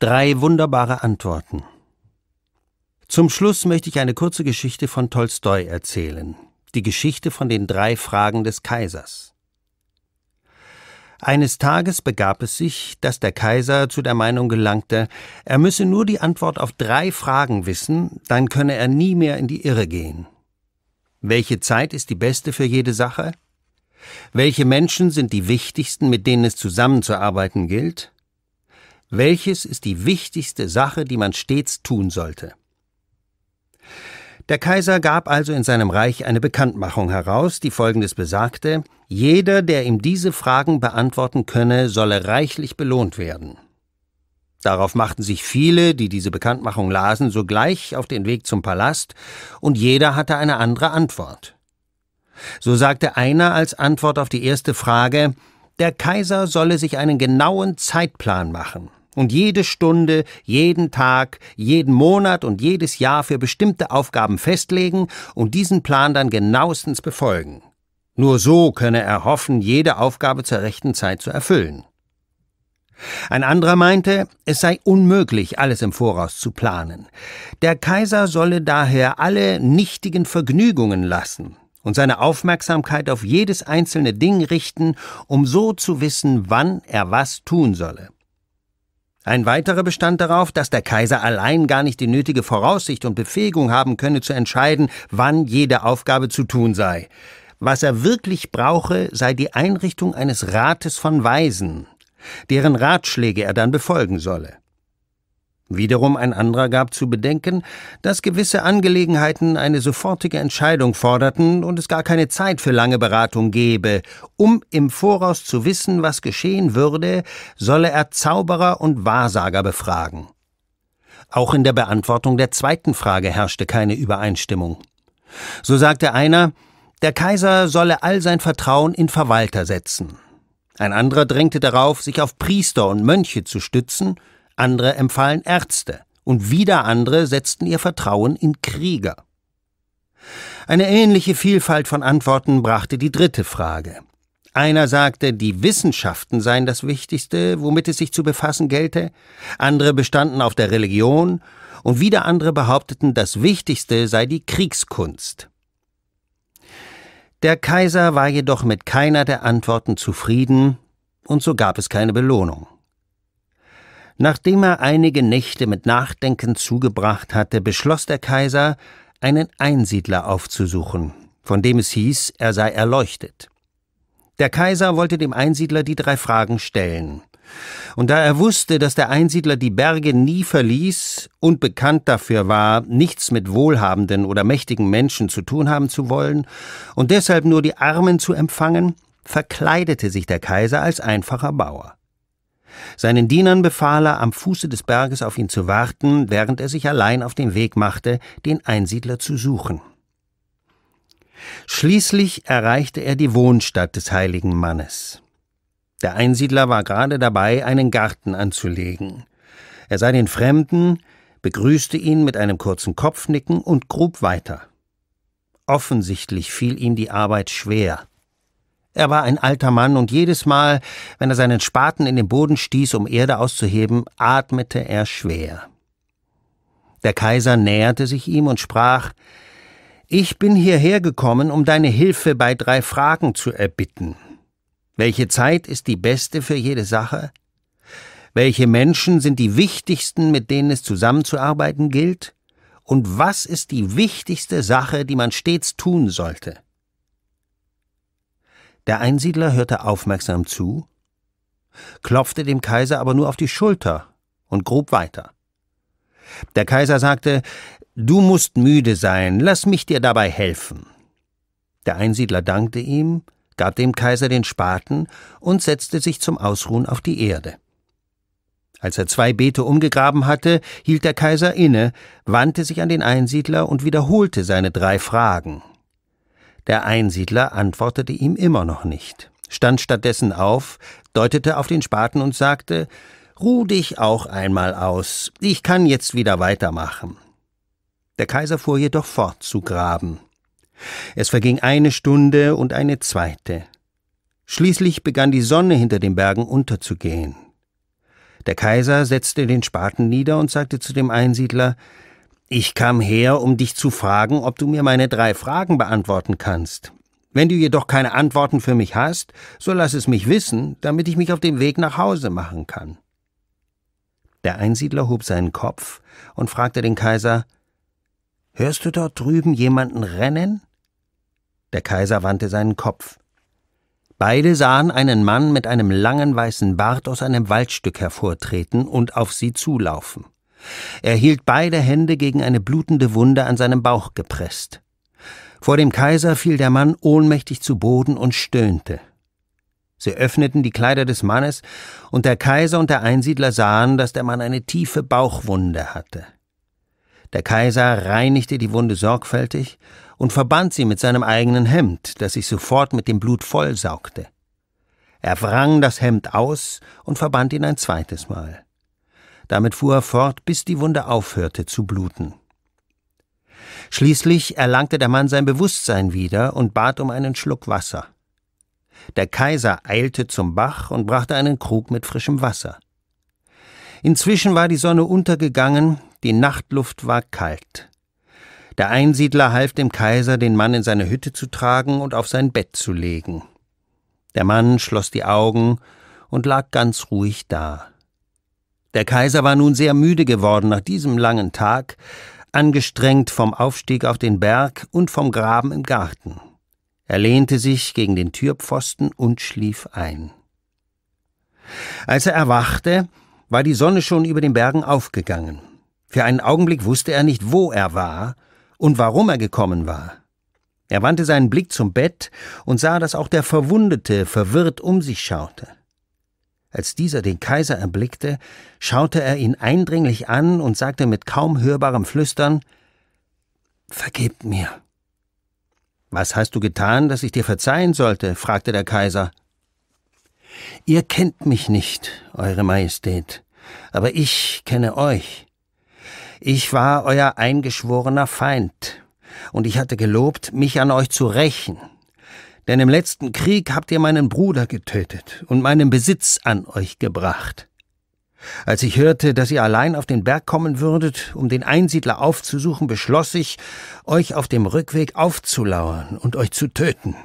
Drei wunderbare Antworten. Zum Schluss möchte ich eine kurze Geschichte von Tolstoi erzählen. Die Geschichte von den drei Fragen des Kaisers. Eines Tages begab es sich, dass der Kaiser zu der Meinung gelangte, er müsse nur die Antwort auf drei Fragen wissen, dann könne er nie mehr in die Irre gehen. Welche Zeit ist die beste für jede Sache? Welche Menschen sind die wichtigsten, mit denen es zusammenzuarbeiten gilt? Welches ist die wichtigste Sache, die man stets tun sollte? Der Kaiser gab also in seinem Reich eine Bekanntmachung heraus, die folgendes besagte Jeder, der ihm diese Fragen beantworten könne, solle reichlich belohnt werden. Darauf machten sich viele, die diese Bekanntmachung lasen, sogleich auf den Weg zum Palast, und jeder hatte eine andere Antwort. So sagte einer als Antwort auf die erste Frage Der Kaiser solle sich einen genauen Zeitplan machen und jede Stunde, jeden Tag, jeden Monat und jedes Jahr für bestimmte Aufgaben festlegen und diesen Plan dann genauestens befolgen. Nur so könne er hoffen, jede Aufgabe zur rechten Zeit zu erfüllen. Ein anderer meinte, es sei unmöglich, alles im Voraus zu planen. Der Kaiser solle daher alle nichtigen Vergnügungen lassen und seine Aufmerksamkeit auf jedes einzelne Ding richten, um so zu wissen, wann er was tun solle. Ein weiterer bestand darauf, dass der Kaiser allein gar nicht die nötige Voraussicht und Befähigung haben könne, zu entscheiden, wann jede Aufgabe zu tun sei. Was er wirklich brauche, sei die Einrichtung eines Rates von Weisen, deren Ratschläge er dann befolgen solle. Wiederum ein anderer gab zu bedenken, dass gewisse Angelegenheiten eine sofortige Entscheidung forderten und es gar keine Zeit für lange Beratung gebe. Um im Voraus zu wissen, was geschehen würde, solle er Zauberer und Wahrsager befragen. Auch in der Beantwortung der zweiten Frage herrschte keine Übereinstimmung. So sagte einer, der Kaiser solle all sein Vertrauen in Verwalter setzen. Ein anderer drängte darauf, sich auf Priester und Mönche zu stützen, andere empfahlen Ärzte und wieder andere setzten ihr Vertrauen in Krieger. Eine ähnliche Vielfalt von Antworten brachte die dritte Frage. Einer sagte, die Wissenschaften seien das Wichtigste, womit es sich zu befassen gelte, andere bestanden auf der Religion, und wieder andere behaupteten, das Wichtigste sei die Kriegskunst. Der Kaiser war jedoch mit keiner der Antworten zufrieden, und so gab es keine Belohnung. Nachdem er einige Nächte mit Nachdenken zugebracht hatte, beschloss der Kaiser, einen Einsiedler aufzusuchen, von dem es hieß, er sei erleuchtet. Der Kaiser wollte dem Einsiedler die drei Fragen stellen. Und da er wusste, dass der Einsiedler die Berge nie verließ und bekannt dafür war, nichts mit wohlhabenden oder mächtigen Menschen zu tun haben zu wollen und deshalb nur die Armen zu empfangen, verkleidete sich der Kaiser als einfacher Bauer. Seinen Dienern befahl er, am Fuße des Berges auf ihn zu warten, während er sich allein auf den Weg machte, den Einsiedler zu suchen. Schließlich erreichte er die Wohnstadt des heiligen Mannes. Der Einsiedler war gerade dabei, einen Garten anzulegen. Er sah den Fremden, begrüßte ihn mit einem kurzen Kopfnicken und grub weiter. Offensichtlich fiel ihm die Arbeit schwer. Er war ein alter Mann und jedes Mal, wenn er seinen Spaten in den Boden stieß, um Erde auszuheben, atmete er schwer. Der Kaiser näherte sich ihm und sprach Ich bin hierher gekommen, um deine Hilfe bei drei Fragen zu erbitten. Welche Zeit ist die beste für jede Sache? Welche Menschen sind die wichtigsten, mit denen es zusammenzuarbeiten gilt? Und was ist die wichtigste Sache, die man stets tun sollte? Der Einsiedler hörte aufmerksam zu, klopfte dem Kaiser aber nur auf die Schulter und grub weiter. Der Kaiser sagte, Du musst müde sein, lass mich dir dabei helfen. Der Einsiedler dankte ihm, gab dem Kaiser den Spaten und setzte sich zum Ausruhen auf die Erde. Als er zwei Beete umgegraben hatte, hielt der Kaiser inne, wandte sich an den Einsiedler und wiederholte seine drei Fragen. Der Einsiedler antwortete ihm immer noch nicht, stand stattdessen auf, deutete auf den Spaten und sagte Ruh dich auch einmal aus, ich kann jetzt wieder weitermachen. Der Kaiser fuhr jedoch fort zu graben. Es verging eine Stunde und eine zweite. Schließlich begann die Sonne hinter den Bergen unterzugehen. Der Kaiser setzte den Spaten nieder und sagte zu dem Einsiedler ich kam her, um dich zu fragen, ob du mir meine drei Fragen beantworten kannst. Wenn du jedoch keine Antworten für mich hast, so lass es mich wissen, damit ich mich auf den Weg nach Hause machen kann. Der Einsiedler hob seinen Kopf und fragte den Kaiser Hörst du dort drüben jemanden rennen? Der Kaiser wandte seinen Kopf. Beide sahen einen Mann mit einem langen weißen Bart aus einem Waldstück hervortreten und auf sie zulaufen. Er hielt beide Hände gegen eine blutende Wunde an seinem Bauch gepresst. Vor dem Kaiser fiel der Mann ohnmächtig zu Boden und stöhnte. Sie öffneten die Kleider des Mannes, und der Kaiser und der Einsiedler sahen, dass der Mann eine tiefe Bauchwunde hatte. Der Kaiser reinigte die Wunde sorgfältig und verband sie mit seinem eigenen Hemd, das sich sofort mit dem Blut vollsaugte. Er wrang das Hemd aus und verband ihn ein zweites Mal. Damit fuhr er fort, bis die Wunde aufhörte zu bluten. Schließlich erlangte der Mann sein Bewusstsein wieder und bat um einen Schluck Wasser. Der Kaiser eilte zum Bach und brachte einen Krug mit frischem Wasser. Inzwischen war die Sonne untergegangen, die Nachtluft war kalt. Der Einsiedler half dem Kaiser, den Mann in seine Hütte zu tragen und auf sein Bett zu legen. Der Mann schloss die Augen und lag ganz ruhig da. Der Kaiser war nun sehr müde geworden nach diesem langen Tag, angestrengt vom Aufstieg auf den Berg und vom Graben im Garten. Er lehnte sich gegen den Türpfosten und schlief ein. Als er erwachte, war die Sonne schon über den Bergen aufgegangen. Für einen Augenblick wusste er nicht, wo er war und warum er gekommen war. Er wandte seinen Blick zum Bett und sah, dass auch der Verwundete verwirrt um sich schaute. Als dieser den Kaiser erblickte, schaute er ihn eindringlich an und sagte mit kaum hörbarem Flüstern Vergebt mir. Was hast du getan, dass ich dir verzeihen sollte? fragte der Kaiser. Ihr kennt mich nicht, Eure Majestät, aber ich kenne euch. Ich war euer eingeschworener Feind, und ich hatte gelobt, mich an euch zu rächen denn im letzten Krieg habt ihr meinen Bruder getötet und meinen Besitz an euch gebracht. Als ich hörte, dass ihr allein auf den Berg kommen würdet, um den Einsiedler aufzusuchen, beschloss ich, euch auf dem Rückweg aufzulauern und euch zu töten.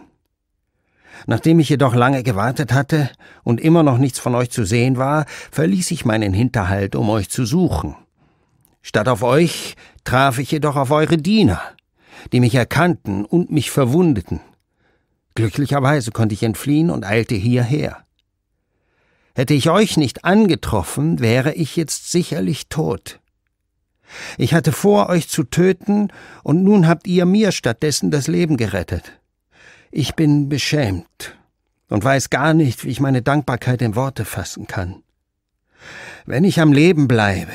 Nachdem ich jedoch lange gewartet hatte und immer noch nichts von euch zu sehen war, verließ ich meinen Hinterhalt, um euch zu suchen. Statt auf euch traf ich jedoch auf eure Diener, die mich erkannten und mich verwundeten. Glücklicherweise konnte ich entfliehen und eilte hierher. Hätte ich euch nicht angetroffen, wäre ich jetzt sicherlich tot. Ich hatte vor, euch zu töten, und nun habt ihr mir stattdessen das Leben gerettet. Ich bin beschämt und weiß gar nicht, wie ich meine Dankbarkeit in Worte fassen kann. Wenn ich am Leben bleibe,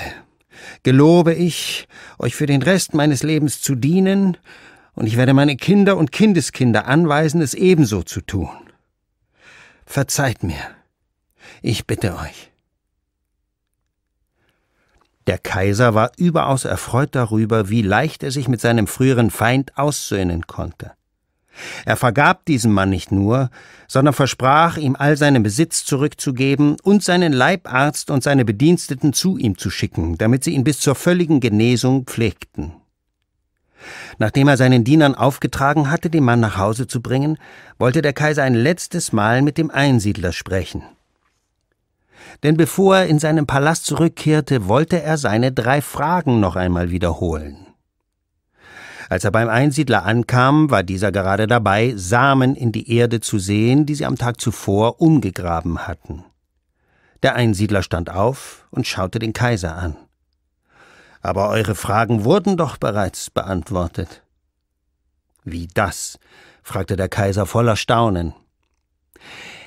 gelobe ich, euch für den Rest meines Lebens zu dienen und ich werde meine Kinder und Kindeskinder anweisen, es ebenso zu tun. Verzeiht mir, ich bitte euch. Der Kaiser war überaus erfreut darüber, wie leicht er sich mit seinem früheren Feind aussöhnen konnte. Er vergab diesem Mann nicht nur, sondern versprach, ihm all seinen Besitz zurückzugeben und seinen Leibarzt und seine Bediensteten zu ihm zu schicken, damit sie ihn bis zur völligen Genesung pflegten. Nachdem er seinen Dienern aufgetragen hatte, den Mann nach Hause zu bringen, wollte der Kaiser ein letztes Mal mit dem Einsiedler sprechen. Denn bevor er in seinen Palast zurückkehrte, wollte er seine drei Fragen noch einmal wiederholen. Als er beim Einsiedler ankam, war dieser gerade dabei, Samen in die Erde zu sehen, die sie am Tag zuvor umgegraben hatten. Der Einsiedler stand auf und schaute den Kaiser an aber eure Fragen wurden doch bereits beantwortet. Wie das? fragte der Kaiser voller Staunen.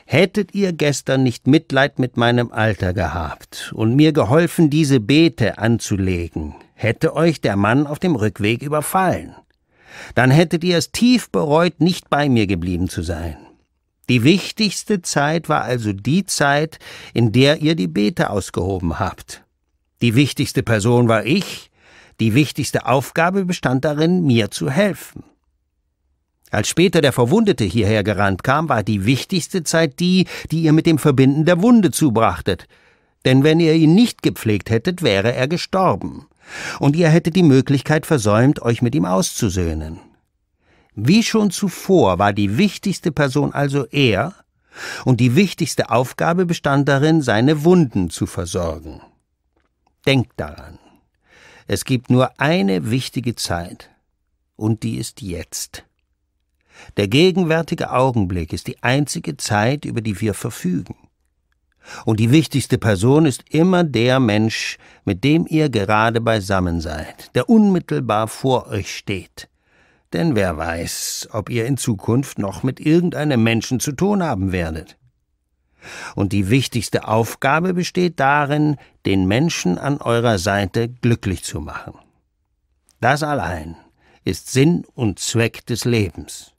Hättet ihr gestern nicht Mitleid mit meinem Alter gehabt und mir geholfen, diese Beete anzulegen, hätte euch der Mann auf dem Rückweg überfallen. Dann hättet ihr es tief bereut, nicht bei mir geblieben zu sein. Die wichtigste Zeit war also die Zeit, in der ihr die Beete ausgehoben habt. Die wichtigste Person war ich, die wichtigste Aufgabe bestand darin, mir zu helfen. Als später der Verwundete hierher gerannt kam, war die wichtigste Zeit die, die ihr mit dem Verbinden der Wunde zubrachtet. Denn wenn ihr ihn nicht gepflegt hättet, wäre er gestorben. Und ihr hättet die Möglichkeit versäumt, euch mit ihm auszusöhnen. Wie schon zuvor war die wichtigste Person also er, und die wichtigste Aufgabe bestand darin, seine Wunden zu versorgen. Denkt daran. Es gibt nur eine wichtige Zeit, und die ist jetzt. Der gegenwärtige Augenblick ist die einzige Zeit, über die wir verfügen. Und die wichtigste Person ist immer der Mensch, mit dem ihr gerade beisammen seid, der unmittelbar vor euch steht. Denn wer weiß, ob ihr in Zukunft noch mit irgendeinem Menschen zu tun haben werdet. Und die wichtigste Aufgabe besteht darin, den Menschen an eurer Seite glücklich zu machen. Das allein ist Sinn und Zweck des Lebens.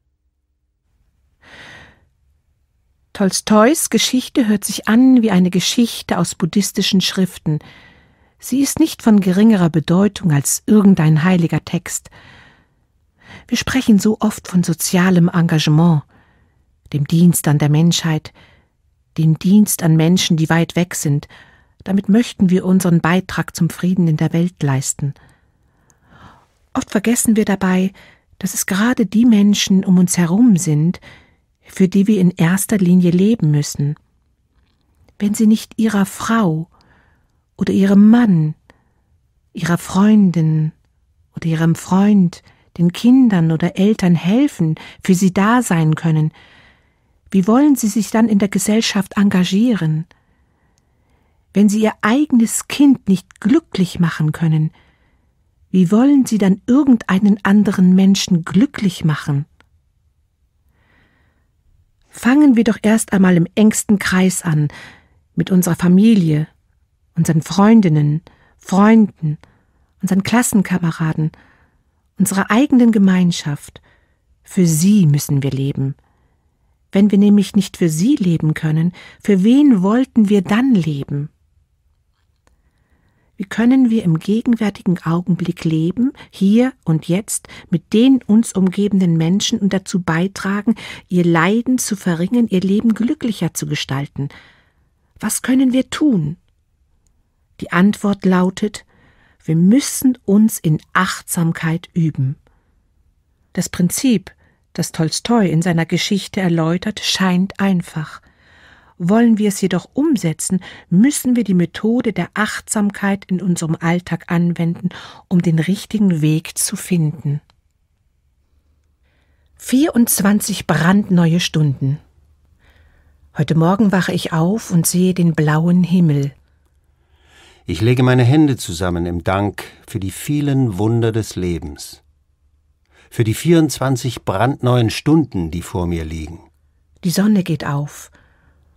Tolstois Geschichte hört sich an wie eine Geschichte aus buddhistischen Schriften. Sie ist nicht von geringerer Bedeutung als irgendein heiliger Text. Wir sprechen so oft von sozialem Engagement, dem Dienst an der Menschheit, den Dienst an Menschen, die weit weg sind, damit möchten wir unseren Beitrag zum Frieden in der Welt leisten. Oft vergessen wir dabei, dass es gerade die Menschen um uns herum sind, für die wir in erster Linie leben müssen. Wenn sie nicht ihrer Frau oder ihrem Mann, ihrer Freundin oder ihrem Freund, den Kindern oder Eltern helfen, für sie da sein können, wie wollen sie sich dann in der Gesellschaft engagieren? Wenn sie ihr eigenes Kind nicht glücklich machen können, wie wollen sie dann irgendeinen anderen Menschen glücklich machen? Fangen wir doch erst einmal im engsten Kreis an, mit unserer Familie, unseren Freundinnen, Freunden, unseren Klassenkameraden, unserer eigenen Gemeinschaft. Für sie müssen wir leben, wenn wir nämlich nicht für sie leben können, für wen wollten wir dann leben? Wie können wir im gegenwärtigen Augenblick leben, hier und jetzt, mit den uns umgebenden Menschen und dazu beitragen, ihr Leiden zu verringern, ihr Leben glücklicher zu gestalten? Was können wir tun? Die Antwort lautet, wir müssen uns in Achtsamkeit üben. Das Prinzip, das Tolstoi in seiner Geschichte erläutert, scheint einfach. Wollen wir es jedoch umsetzen, müssen wir die Methode der Achtsamkeit in unserem Alltag anwenden, um den richtigen Weg zu finden. 24 brandneue Stunden. Heute Morgen wache ich auf und sehe den blauen Himmel. Ich lege meine Hände zusammen im Dank für die vielen Wunder des Lebens für die 24 brandneuen Stunden, die vor mir liegen. Die Sonne geht auf,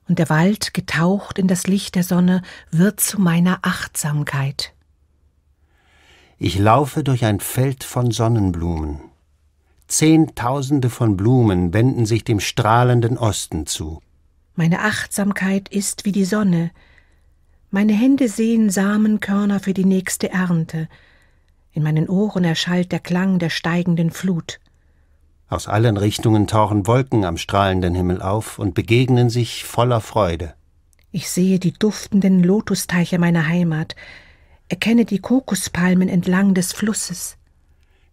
und der Wald, getaucht in das Licht der Sonne, wird zu meiner Achtsamkeit. Ich laufe durch ein Feld von Sonnenblumen. Zehntausende von Blumen wenden sich dem strahlenden Osten zu. Meine Achtsamkeit ist wie die Sonne. Meine Hände sehen Samenkörner für die nächste Ernte. In meinen Ohren erschallt der Klang der steigenden Flut. Aus allen Richtungen tauchen Wolken am strahlenden Himmel auf und begegnen sich voller Freude. Ich sehe die duftenden Lotusteiche meiner Heimat, erkenne die Kokospalmen entlang des Flusses.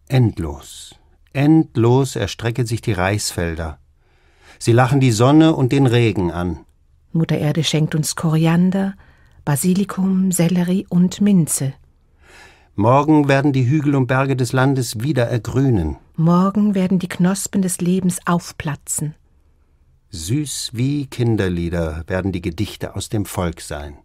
Endlos, endlos erstrecken sich die Reisfelder. Sie lachen die Sonne und den Regen an. Mutter Erde schenkt uns Koriander, Basilikum, Sellerie und Minze. Morgen werden die Hügel und Berge des Landes wieder ergrünen. Morgen werden die Knospen des Lebens aufplatzen. Süß wie Kinderlieder werden die Gedichte aus dem Volk sein.